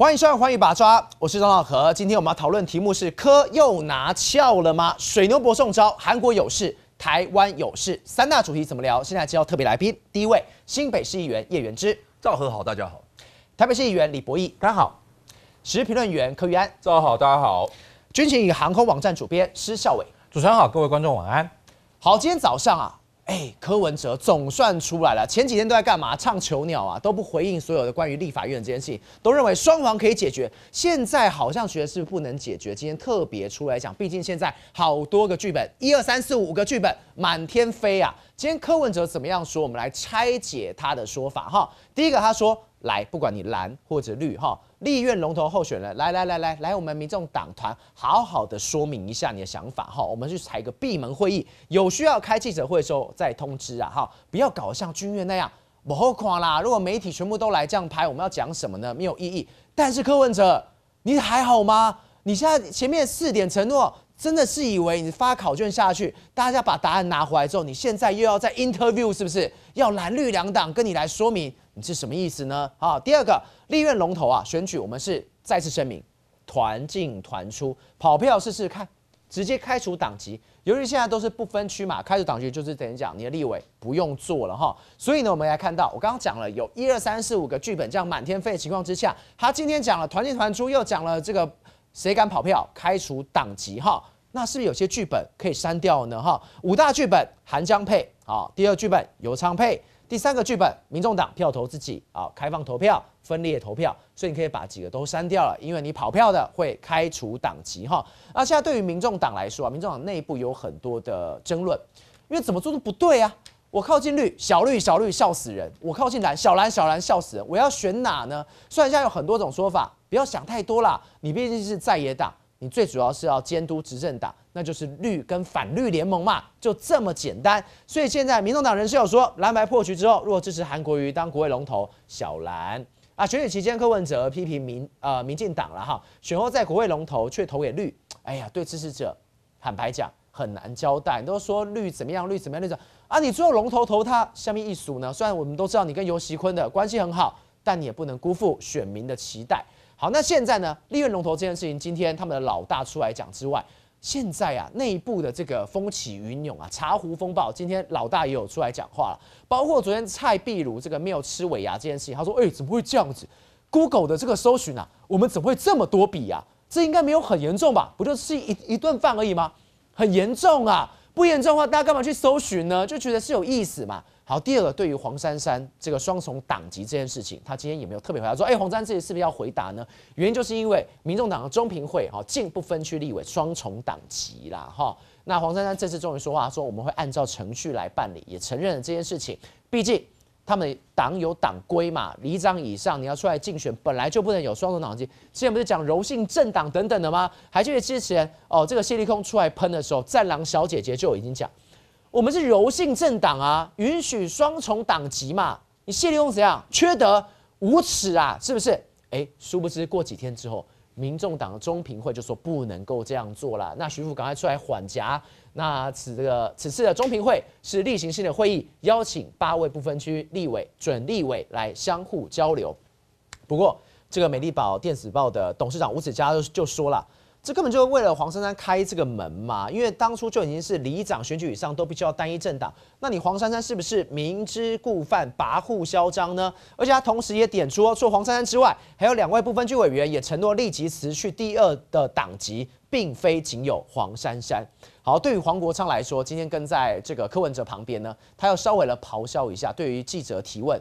欢迎收看《欢迎把抓》，我是张浩和。今天我们要讨论题目是“科又拿翘了吗？”水牛博中招，韩国有事，台湾有事，三大主题怎么聊？现在就要特别来宾。第一位，新北市议员叶元之，赵和好，大家好。台北市议员李博义，家好。时评员柯玉安，赵好，大家好。军情与航空网站主编施孝伟，主持人好，各位观众晚安。好，今天早上啊。哎，柯文哲总算出来了。前几天都在干嘛？唱囚鸟啊，都不回应所有的关于立法院的这件事情，都认为双黄可以解决。现在好像觉得是不能解决。今天特别出来讲，毕竟现在好多个剧本，一二三四五个剧本满天飞啊。今天柯文哲怎么样说？我们来拆解他的说法哈。第一个，他说，来，不管你蓝或者绿哈。立院龙头候选人，来来来来来，我们民众党团好好的说明一下你的想法哈，我们去采一个闭门会议，有需要开记者会时候再通知啊哈，不要搞得像军院那样不好看啦。如果媒体全部都来这样拍，我们要讲什么呢？没有意义。但是柯文哲，你还好吗？你现在前面四点承诺，真的是以为你发考卷下去，大家把答案拿回来之后，你现在又要在 interview 是不是？要蓝绿两党跟你来说明？你是什么意思呢？好，第二个立院龙头啊，选举我们是再次声明，团进团出，跑票试试看，直接开除党籍。由于现在都是不分区嘛，开除党籍就是等于讲你的立委不用做了哈。所以呢，我们来看到，我刚刚讲了有一二三四五个剧本这样满天飞的情况之下，他今天讲了团进团出，又讲了这个谁敢跑票开除党籍哈，那是不是有些剧本可以删掉呢？哈，五大剧本韩江配，好，第二剧本游昌配。第三个剧本，民众党票投自己啊，开放投票，分裂投票，所以你可以把几个都删掉了，因为你跑票的会开除党籍哈。那现在对于民众党来说啊，民众党内部有很多的争论，因为怎么做都不对啊。我靠近绿小绿小绿笑死人，我靠近蓝小蓝小蓝笑死人，我要选哪呢？虽然现在有很多种说法，不要想太多啦。你毕竟是在野党，你最主要是要监督执政党。那就是绿跟反绿联盟嘛，就这么简单。所以现在民众党人士有说，蓝白破局之后，如果支持韩国瑜当国会龙头，小蓝啊，选举期间柯文哲批评民呃民进党了哈，选后在国会龙头却投给绿，哎呀，对支持者坦白讲很难交代，都说绿怎么样，绿怎么样，绿怎啊？你最后龙头投他，下面一数呢？虽然我们都知道你跟尤熙坤的关系很好，但你也不能辜负选民的期待。好，那现在呢，利润龙头这件事情，今天他们的老大出来讲之外。现在啊，内部的这个风起云涌啊，茶壶风暴，今天老大也有出来讲话了。包括昨天蔡壁如这个没有吃尾牙这件事，他说：，哎，怎么会这样子？Google 的这个搜寻啊，我们怎么会这么多笔啊？这应该没有很严重吧？不就是一一顿饭而已吗？很严重啊！不严重的话，大家干嘛去搜寻呢？就觉得是有意思嘛？好，第二个对于黄珊珊这个双重党籍这件事情，他今天也没有特别回答说？哎，黄珊珊这是不是要回答呢？原因就是因为民众党的中评会哈，竟不分区立委双重党籍啦哈。那黄珊珊这次终于说话，说我们会按照程序来办理，也承认了这件事情。毕竟他们党有党规嘛，里长以上你要出来竞选，本来就不能有双重党籍。之前不是讲柔性政党等等的吗？还记得之前哦，这个谢立空出来喷的时候，战狼小姐姐就已经讲。我们是柔性政党啊，允许双重党籍嘛。你谢立功怎样？缺德、无耻啊，是不是？哎，殊不知过几天之后，民众党中评会就说不能够这样做了。那徐福赶快出来缓颊。那此这个此次的中评会是例行性的会议，邀请八位不分区立委、准立委来相互交流。不过，这个美丽宝电子报的董事长吴子嘉就说了。这根本就是为了黄珊珊开这个门嘛，因为当初就已经是里长选举以上都必须要单一政党，那你黄珊珊是不是明知故犯、跋扈嚣张呢？而且他同时也点出，了黄珊珊之外，还有两位部分区委员也承诺立即辞去第二的党籍，并非仅有黄珊珊。好，对于黄国昌来说，今天跟在这个柯文哲旁边呢，他要稍微的咆哮一下，对于记者提问，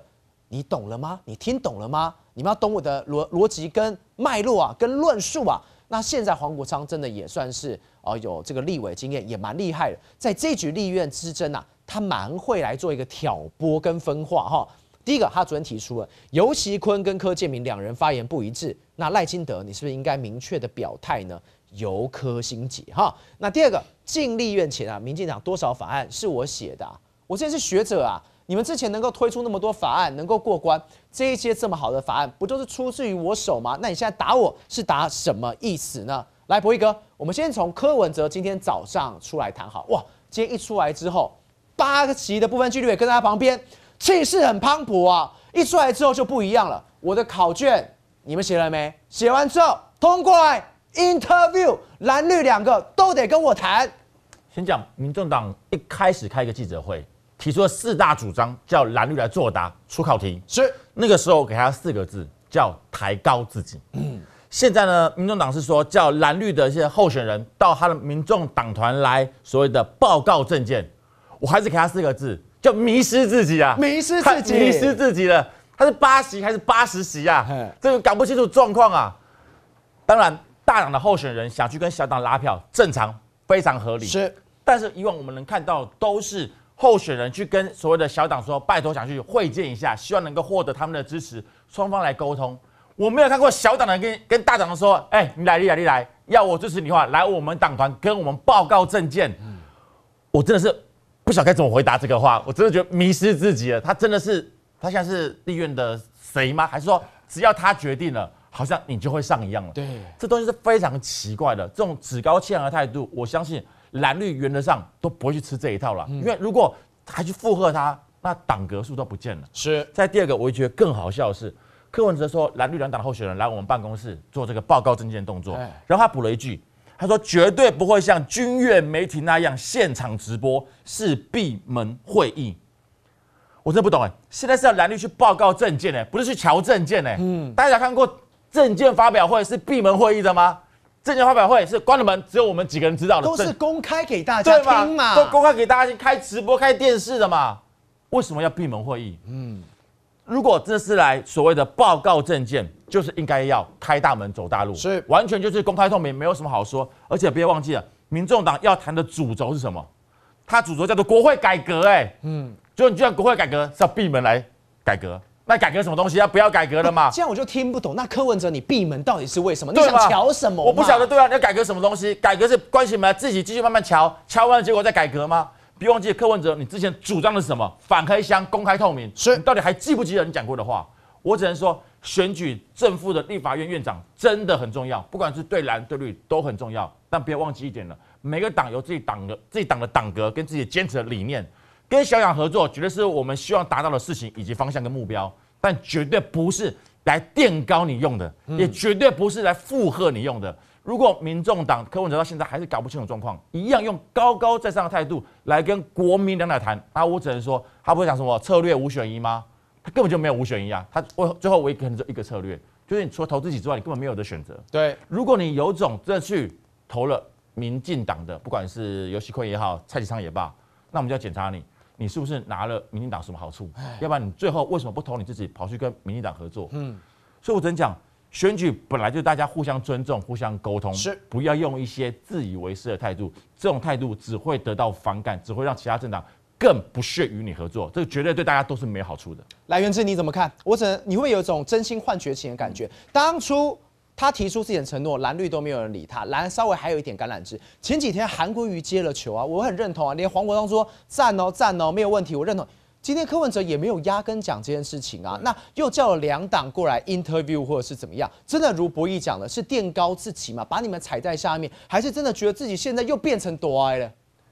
你懂了吗？你听懂了吗？你们要懂我的逻逻辑跟脉络啊，跟论述啊。那现在黄国昌真的也算是啊有这个立委经验，也蛮厉害的。在这局立院之争啊，他蛮会来做一个挑拨跟分化哈。第一个，他昨天提出了尤其坤跟柯建明两人发言不一致，那赖金德你是不是应该明确的表态呢？由柯新杰哈。那第二个进立院前啊，民进党多少法案是我写的，我现在是学者啊。你们之前能够推出那么多法案，能够过关，这一些这么好的法案，不就是出自于我手吗？那你现在打我是打什么意思呢？来，博弈哥，我们先从柯文哲今天早上出来谈好哇，今天一出来之后，八旗的部分距离跟在他旁边，气势很磅礴啊！一出来之后就不一样了。我的考卷你们写了没？写完之后通过来 interview，蓝绿两个都得跟我谈。先讲，民进党一开始开个记者会。提出了四大主张，叫蓝绿来作答出考题。是那个时候给他四个字，叫抬高自己。嗯，现在呢，民众党是说叫蓝绿的一些候选人到他的民众党团来，所谓的报告证件。我还是给他四个字，叫迷失自己啊，迷失自己，迷失自己了。他是八席还是八十席啊？这个搞不清楚状况啊。当然，大党的候选人想去跟小党拉票，正常非常合理。是，但是以往我们能看到都是。候选人去跟所谓的小党说：“拜托，想去会见一下，希望能够获得他们的支持，双方来沟通。”我没有看过小党人跟跟大党说：“哎，你来，你来，你来，要我支持你的话，来我们党团跟我们报告政件。”我真的是不晓该怎么回答这个话，我真的觉得迷失自己了。他真的是他现在是立院的谁吗？还是说只要他决定了，好像你就会上一样了？对，这东西是非常奇怪的，这种趾高气扬的态度，我相信。蓝绿原则上都不会去吃这一套了，因为如果还去附和他，那党格数都不见了。是在第二个，我会觉得更好笑的是，柯文哲说蓝绿两党的候选人来我们办公室做这个报告证件动作，然后他补了一句，他说绝对不会像军乐媒体那样现场直播，是闭门会议。我真的不懂哎，现在是要蓝绿去报告证件哎，不是去瞧证件哎。嗯，大家看过证件发表会是闭门会议的吗？证件发表会是关了门，只有我们几个人知道的，都是公开给大家听嘛，都公开给大家开直播、开电视的嘛。为什么要闭门会议？嗯，如果这是来所谓的报告证件，就是应该要开大门走大路，是完全就是公开透明，没有什么好说。而且别忘记了，民众党要谈的主轴是什么？他主轴叫做国会改革，哎，嗯，就你就像国会改革是要闭门来改革。那改革什么东西啊？不要改革了嘛！这样我就听不懂。那柯文哲，你闭门到底是为什么？你想瞧什么？我不晓得。对啊，你要改革什么东西？改革是关起门，自己继续慢慢瞧，瞧完结果再改革吗？别忘记，柯文哲，你之前主张的是什么？反黑箱、公开透明。你到底还记不记得你讲过的话？我只能说，选举正副的立法院院长真的很重要，不管是对蓝对绿都很重要。但别忘记一点了，每个党有自己党的自己党的党格跟自己坚持的理念。跟小雅合作，绝对是我们希望达到的事情以及方向跟目标，但绝对不是来垫高你用的，也绝对不是来附和你用的。如果民众党柯文哲到现在还是搞不清楚状况，一样用高高在上的态度来跟国民两党谈，那我只能说，他不会讲什么策略五选一吗？他根本就没有五选一啊，他我最后唯一能就一个策略，就是你了投自己之外，你根本没有的选择。对，如果你有种真的去投了民进党的，不管是游锡堃也好，蔡其昌也罢，那我们就要检查你。你是不是拿了民进党什么好处？要不然你最后为什么不投你自己跑去跟民进党合作？嗯，所以我只能讲，选举本来就大家互相尊重、互相沟通，是不要用一些自以为是的态度，这种态度只会得到反感，只会让其他政党更不屑与你合作，这个绝对对大家都是没好处的。来源志，你怎么看？我只能你会有一种真心换绝情的感觉，当初。他提出自己的承诺，蓝绿都没有人理他。蓝稍微还有一点橄榄枝。前几天韩国瑜接了球啊，我很认同啊。连黄国昌说赞哦赞哦，没有问题，我认同。今天柯文哲也没有压根讲这件事情啊，那又叫了两党过来 interview 或者是怎么样？真的如博弈讲的，是垫高自己嘛，把你们踩在下面，还是真的觉得自己现在又变成多爱了？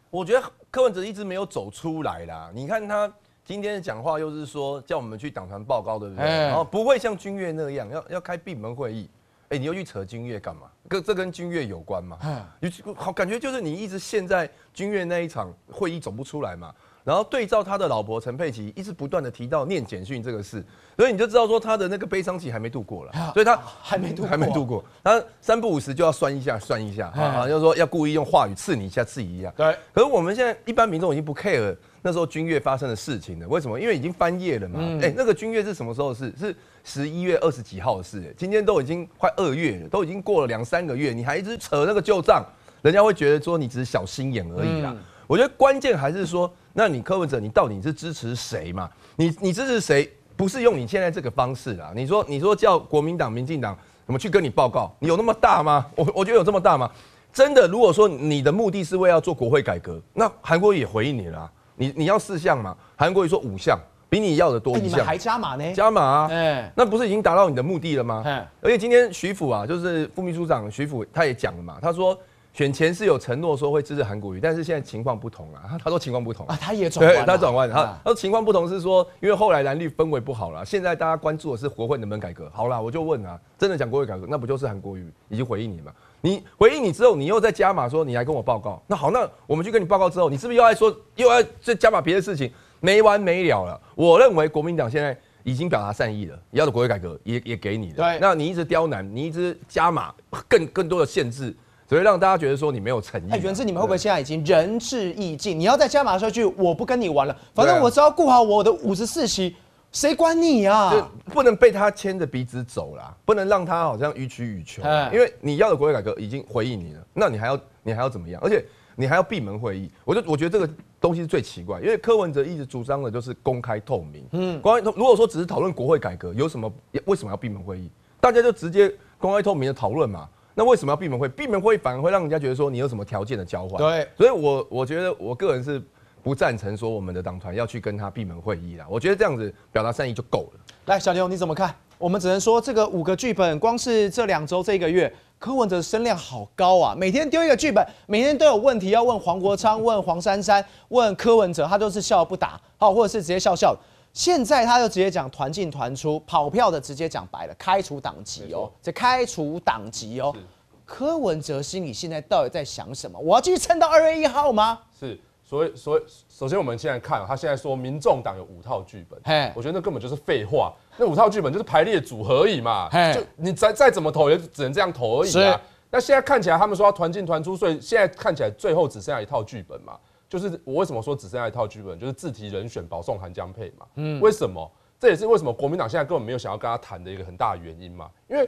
我觉得柯文哲一直没有走出来啦。你看他今天的讲话又是说叫我们去党团报告，对不对？然后不会像君越那样要要开闭门会议。哎，你又去扯军乐干嘛？跟这跟军乐有关吗？你好感觉就是你一直陷在军乐那一场会议走不出来嘛。然后对照他的老婆陈佩琪，一直不断的提到念简讯这个事，所以你就知道说他的那个悲伤期还没度过了，所以他还没度还没度过，他三不五十就要酸一下酸一下啊，就是说要故意用话语刺你一下刺你一下。对，可是我们现在一般民众已经不 care。那时候军乐发生的事情呢？为什么？因为已经翻页了嘛。哎，那个军乐是什么时候？是是十一月二十几号的事。今天都已经快二月了，都已经过了两三个月，你还一直扯那个旧账，人家会觉得说你只是小心眼而已啦。我觉得关键还是说，那你科文者，你到底是支持谁嘛？你你支持谁？不是用你现在这个方式啊？你说你说叫国民党、民进党怎么去跟你报告？你有那么大吗？我我觉得有这么大吗？真的，如果说你的目的是为要做国会改革，那韩国也回应你了。你你要四项嘛，韩国瑜说五项，比你要的多一项。你们还加码呢？加码啊！哎，那不是已经达到你的目的了吗？而且今天徐府啊，就是副秘书长徐府，他也讲了嘛，他说。选前是有承诺说会支持韩国瑜，但是现在情况不同了。他说情况不同啊，他也转，弯，他转弯啊。他说情况不同是说，因为后来蓝绿氛围不好了。现在大家关注的是国会能不能改革。好了，我就问啊，真的讲国会改革，那不就是韩国瑜已经回应你吗？你回应你之后，你又在加码说你来跟我报告。那好，那我们去跟你报告之后，你是不是又要说又要再加码别的事情，没完没了了？我认为国民党现在已经表达善意了，你要的国会改革也也给你了。对，那你一直刁难，你一直加码，更更多的限制。所以让大家觉得说你没有诚意。哎，源自你们会不会现在已经仁至义尽？你要再加码下去，我不跟你玩了。反正我只要顾好我的五十四席，谁管你啊？不能被他牵着鼻子走啦，不能让他好像予取予求。因为你要的国会改革已经回应你了，那你还要你还要怎么样？而且你还要闭门会议，我就我觉得这个东西是最奇怪。因为柯文哲一直主张的就是公开透明。嗯，光如果说只是讨论国会改革，有什么为什么要闭门会议？大家就直接公开透明的讨论嘛。那为什么要闭门会？闭门会反而会让人家觉得说你有什么条件的交换。对，所以我我觉得我个人是不赞成说我们的党团要去跟他闭门会议啦。我觉得这样子表达善意就够了。来，小刘你怎么看？我们只能说这个五个剧本，光是这两周这一个月，柯文哲声量好高啊！每天丢一个剧本，每天都有问题要问黄国昌、问黄珊珊、问柯文哲，他都是笑不答，好，或者是直接笑笑。现在他就直接讲团进团出，跑票的直接讲白了，开除党籍哦，这开除党籍哦。柯文哲心里现在到底在想什么？我要继续撑到二月一号吗？是，所以，所以，首先我们现在看他现在说，民众党有五套剧本，嘿，我觉得那根本就是废话，那五套剧本就是排列组合而已嘛，就你再再怎么投，也只能这样投而已。是。那现在看起来，他们说团进团出，所以现在看起来最后只剩下一套剧本嘛。就是我为什么说只剩下一套剧本，就是自提人选保送韩江配嘛。嗯，为什么？这也是为什么国民党现在根本没有想要跟他谈的一个很大的原因嘛。因为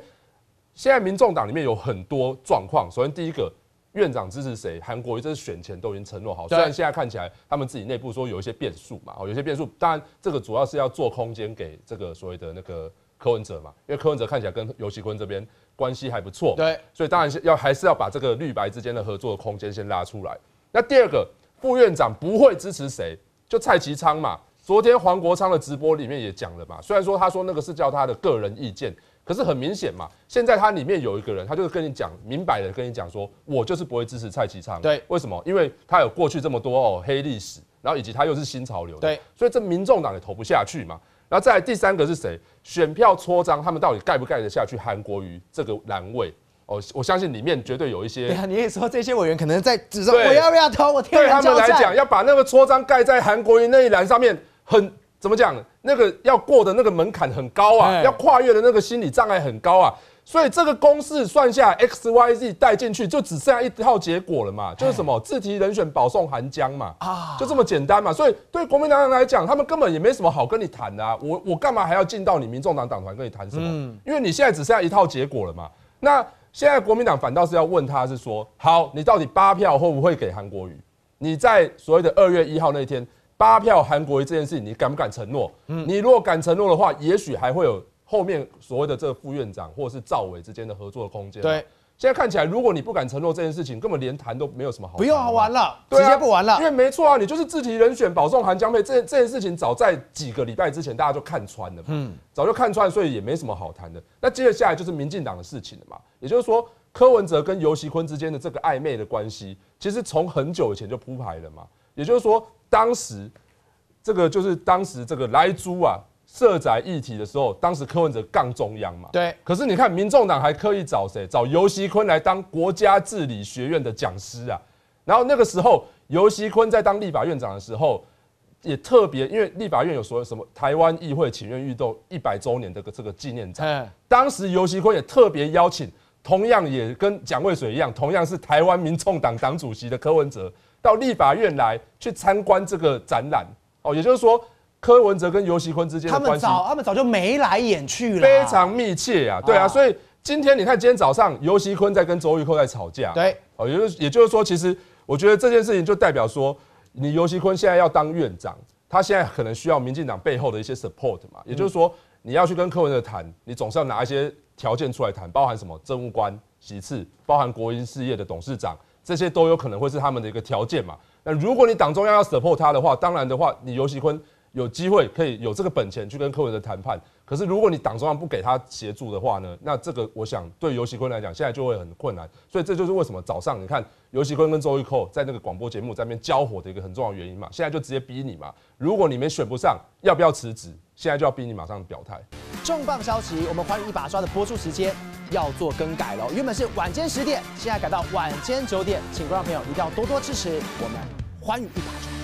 现在民众党里面有很多状况。首先，第一个院长支持谁？韩国瑜这是选前都已经承诺好，虽然现在看起来他们自己内部说有一些变数嘛。哦，有些变数，当然这个主要是要做空间给这个所谓的那个柯文哲嘛。因为柯文哲看起来跟尤绮坤这边关系还不错，对，所以当然要还是要把这个绿白之间的合作空间先拉出来。那第二个。副院长不会支持谁，就蔡其昌嘛。昨天黄国昌的直播里面也讲了嘛。虽然说他说那个是叫他的个人意见，可是很明显嘛。现在他里面有一个人，他就是跟你讲，明摆的跟你讲，说我就是不会支持蔡其昌。对，为什么？因为他有过去这么多哦黑历史，然后以及他又是新潮流。对，所以这民众党也投不下去嘛。然后再第三个是谁？选票搓章，他们到底盖不盖得下去韩国瑜这个难位？哦，我相信里面绝对有一些。对啊，你也说这些委员可能在指着我要不要投？我天对他们来讲，要把那个戳章盖在韩国瑜那一栏上面，很怎么讲？那个要过的那个门槛很高啊，要跨越的那个心理障碍很高啊。所以这个公式算下，x y z 带进去，就只剩下一套结果了嘛，就是什么自提人选保送韩江嘛，啊，就这么简单嘛。所以对国民党人来讲，他们根本也没什么好跟你谈的。我我干嘛还要进到你民众党党团跟你谈什么？因为你现在只剩下一套结果了嘛。那。现在国民党反倒是要问他，是说好，你到底八票会不会给韩国瑜？你在所谓的二月一号那天，八票韩国瑜这件事情，你敢不敢承诺？嗯，你如果敢承诺的话，也许还会有后面所谓的这个副院长或是赵伟之间的合作的空间。对。现在看起来，如果你不敢承诺这件事情，根本连谈都没有什么好。不用玩了，直接不玩了。因为没错啊，你就是自提人选保送韩江妹。这这件事情，早在几个礼拜之前大家就看穿了，嗯，早就看穿，所以也没什么好谈的。那接着下来就是民进党的事情了嘛，也就是说，柯文哲跟尤熙坤之间的这个暧昧的关系，其实从很久以前就铺排了嘛。也就是说，当时这个就是当时这个赖猪啊。涉宅议题的时候，当时柯文哲杠中央嘛，对。可是你看，民众党还刻意找谁？找尤熙坤来当国家治理学院的讲师啊。然后那个时候，尤熙坤在当立法院长的时候，也特别，因为立法院有所有什么台湾议会请愿运动一百周年的个这个纪念展。当时尤熙坤也特别邀请，同样也跟蒋渭水一样，同样是台湾民众党党主席的柯文哲到立法院来去参观这个展览。哦，也就是说。柯文哲跟尤熙坤之间的关系，他们早他们早就眉来眼去了，非常密切啊，对啊，所以今天你看，今天早上尤熙坤在跟周玉蔻在吵架，对，哦，也就是也就是说，其实我觉得这件事情就代表说，你尤熙坤现在要当院长，他现在可能需要民进党背后的一些 support 嘛，也就是说你要去跟柯文哲谈，你总是要拿一些条件出来谈，包含什么政务官席次，包含国营事业的董事长，这些都有可能会是他们的一个条件嘛。那如果你党中央要 support 他的话，当然的话，你尤熙坤。有机会可以有这个本钱去跟客户的谈判，可是如果你党中央不给他协助的话呢，那这个我想对尤喜坤来讲，现在就会很困难。所以这就是为什么早上你看尤喜坤跟周玉蔻在那个广播节目在那边交火的一个很重要原因嘛。现在就直接逼你嘛，如果你们选不上，要不要辞职？现在就要逼你马上表态。重磅消息，我们《欢迎一把抓》的播出时间要做更改了，原本是晚间十点，现在改到晚间九点，请观众朋友一定要多多支持我们《欢迎一把抓》。